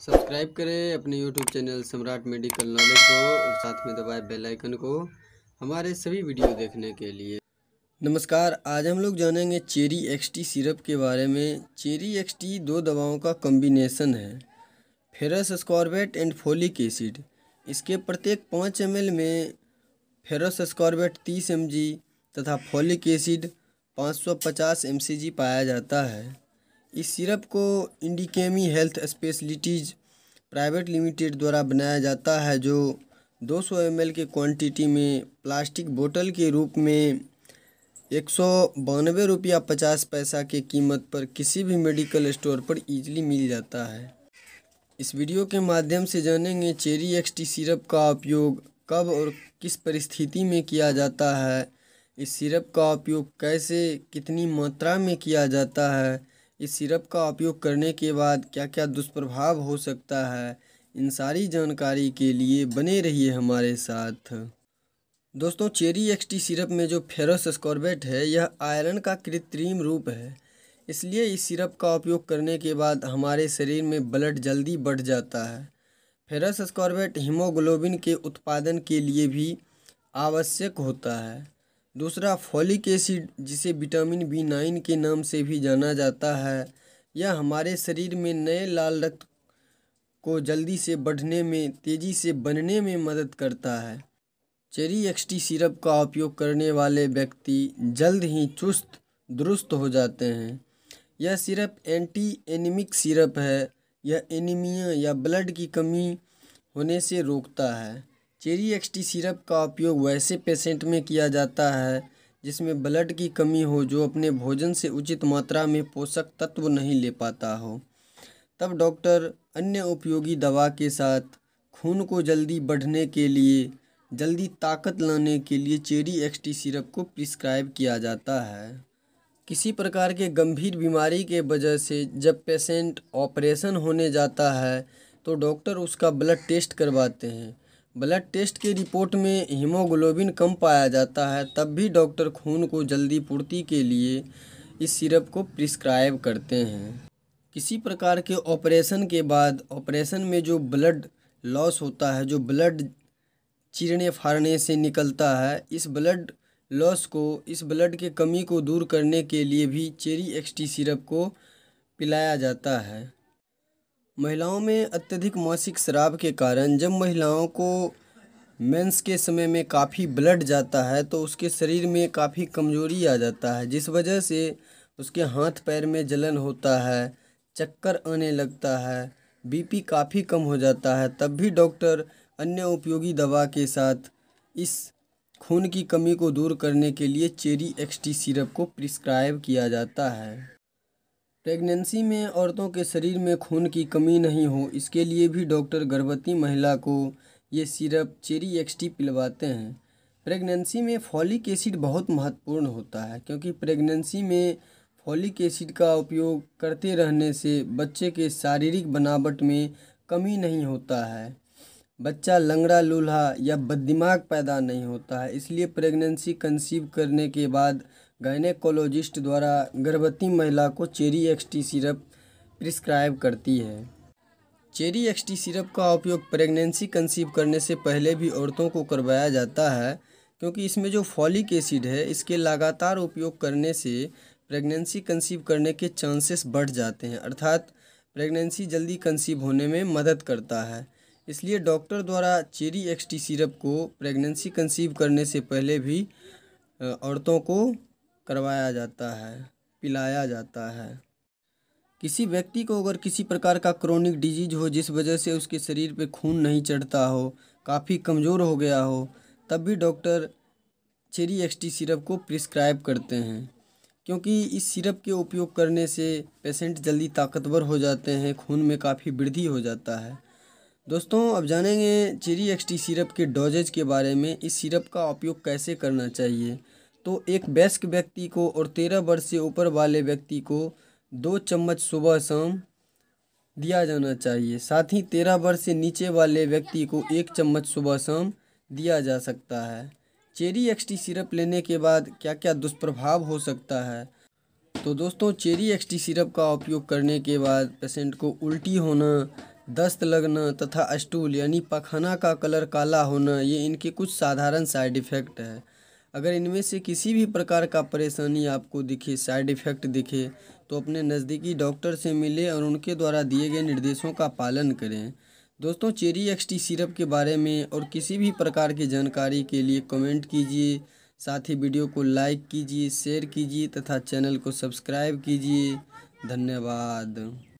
subscribe करें अपने YouTube channel Samrat medical knowledge को और साथ में दबाए बेल आइकन को हमारे सभी वीडियो देखने के लिए नमस्कार आज हम लोग जानेंगे चेरी एक्सटी सिरप के बारे में चेरी एक्सटी दो दवाओं का कम्बिनेसन है ferrous ascorbate and folic acid इसके प्रत्येक पाँच एम में फेरस स्कॉर्बेट तीस एम तथा फोलिक एसिड पचास एम पाया जाता है इस सिरप को Indchemie health specialities private limited द्वारा बनाया जाता है जो 200 सौ के क्वांटिटी में प्लास्टिक बोतल के रूप में एक सौ बानवे रुपया पचास पैसा के कीमत पर किसी भी मेडिकल स्टोर पर इजीली मिल जाता है इस वीडियो के माध्यम से जानेंगे चेरी एक्सटी सिरप का उपयोग कब और किस परिस्थिति में किया जाता है इस सिरप का उपयोग कैसे कितनी मात्रा में किया जाता है इस सिरप का उपयोग करने के बाद क्या क्या दुष्प्रभाव हो सकता है इन सारी जानकारी के लिए बने रहिए हमारे साथ दोस्तों चेरी एक्सटी सिरप में जो फेरस स्कॉर्बेट है यह आयरन का कृत्रिम रूप है इसलिए इस सिरप का उपयोग करने के बाद हमारे शरीर में ब्लड जल्दी बढ़ जाता है फेरस स्कॉर्बेट हीमोग्लोबिन के उत्पादन के लिए भी आवश्यक होता है दूसरा फॉलिक एसिड जिसे विटामिन बी नाइन के नाम से भी जाना जाता है यह हमारे शरीर में नए लाल रक्त को जल्दी से बढ़ने में तेज़ी से बनने में मदद करता है चेरी एक्सटी सिरप का उपयोग करने वाले व्यक्ति जल्द ही चुस्त दुरुस्त हो जाते हैं यह सिरप एंटी एनिमिक सिरप है यह एनीमिया या ब्लड की कमी होने से रोकता है चेरी एक्सटी सिरप का उपयोग वैसे पेशेंट में किया जाता है जिसमें ब्लड की कमी हो जो अपने भोजन से उचित मात्रा में पोषक तत्व नहीं ले पाता हो तब डॉक्टर अन्य उपयोगी दवा के साथ खून को जल्दी बढ़ने के लिए जल्दी ताकत लाने के लिए चेरी एक्सटी सिरप को प्रिस्क्राइब किया जाता है किसी प्रकार के गंभीर बीमारी के वजह से जब पेशेंट ऑपरेशन होने जाता है तो डॉक्टर उसका ब्लड टेस्ट करवाते हैं ब्लड टेस्ट के रिपोर्ट में हीमोग्लोबिन कम पाया जाता है तब भी डॉक्टर खून को जल्दी पूर्ति के लिए इस सिरप को प्रिस्क्राइब करते हैं किसी प्रकार के ऑपरेशन के बाद ऑपरेशन में जो ब्लड लॉस होता है जो ब्लड चिरने फाड़ने से निकलता है इस ब्लड लॉस को इस ब्लड के कमी को दूर करने के लिए भी चेरी एक्सटी सिरप को पिलाया जाता है महिलाओं में अत्यधिक मासिक शराब के कारण जब महिलाओं को मेंस के समय में काफ़ी ब्लड जाता है तो उसके शरीर में काफ़ी कमजोरी आ जाता है जिस वजह से उसके हाथ पैर में जलन होता है चक्कर आने लगता है बीपी काफ़ी कम हो जाता है तब भी डॉक्टर अन्य उपयोगी दवा के साथ इस खून की कमी को दूर करने के लिए चेरी एक्सटी सिरप को प्रिस्क्राइब किया जाता है प्रेगनेंसी में औरतों के शरीर में खून की कमी नहीं हो इसके लिए भी डॉक्टर गर्भवती महिला को ये सिरप चेरी एक्सटी पिलवाते हैं प्रेगनेंसी में फॉलिक एसिड बहुत महत्वपूर्ण होता है क्योंकि प्रेगनेंसी में फॉलिक एसिड का उपयोग करते रहने से बच्चे के शारीरिक बनावट में कमी नहीं होता है बच्चा लंगड़ा लूल्हा या बददिमाग पैदा नहीं होता है इसलिए प्रेगनेंसी कंसीव करने के बाद गायनेकोलॉजिस्ट द्वारा गर्भवती महिला को चेरी एक्सटी सिरप प्रिस्क्राइब करती है चेरी एक्सटी सिरप का उपयोग प्रेगनेंसी कंसीव करने से पहले भी औरतों को करवाया जाता है क्योंकि इसमें जो फॉलिक एसिड है इसके लगातार उपयोग करने से प्रेगनेंसी कंसीव करने के चांसेस बढ़ जाते हैं अर्थात प्रेगनेंसी जल्दी कंसीव होने में मदद करता है इसलिए डॉक्टर द्वारा चेरी एक्सटी सिरप को प्रेगनेंसी कंसीव करने से पहले भी औरतों को करवाया जाता है पिलाया जाता है किसी व्यक्ति को अगर किसी प्रकार का क्रोनिक डिजीज हो जिस वजह से उसके शरीर पे खून नहीं चढ़ता हो काफ़ी कमज़ोर हो गया हो तब भी डॉक्टर चेरी एक्सटी सिरप को प्रिस्क्राइब करते हैं क्योंकि इस सिरप के उपयोग करने से पेशेंट जल्दी ताकतवर हो जाते हैं खून में काफ़ी वृद्धि हो जाता है दोस्तों अब जानेंगे चेरी एक्सटी सिरप के डोजेज के बारे में इस सिरप का उपयोग कैसे करना चाहिए तो एक वयस्क व्यक्ति को और तेरह वर्ष से ऊपर वाले व्यक्ति को दो चम्मच सुबह शाम दिया जाना चाहिए साथ ही तेरह वर्ष से नीचे वाले व्यक्ति को एक चम्मच सुबह शाम दिया जा सकता है चेरी एक्सटी सिरप लेने के बाद क्या क्या दुष्प्रभाव हो सकता है तो दोस्तों चेरी एक्सटी सिरप का उपयोग करने के बाद पेशेंट को उल्टी होना दस्त लगना तथा स्टूल यानी पखाना का कलर काला होना ये इनके कुछ साधारण साइड इफ़ेक्ट है अगर इनमें से किसी भी प्रकार का परेशानी आपको दिखे साइड इफ़ेक्ट दिखे तो अपने नज़दीकी डॉक्टर से मिले और उनके द्वारा दिए गए निर्देशों का पालन करें दोस्तों चेरी एक्सटी सिरप के बारे में और किसी भी प्रकार की जानकारी के लिए कमेंट कीजिए साथ ही वीडियो को लाइक कीजिए शेयर कीजिए तथा चैनल को सब्सक्राइब कीजिए धन्यवाद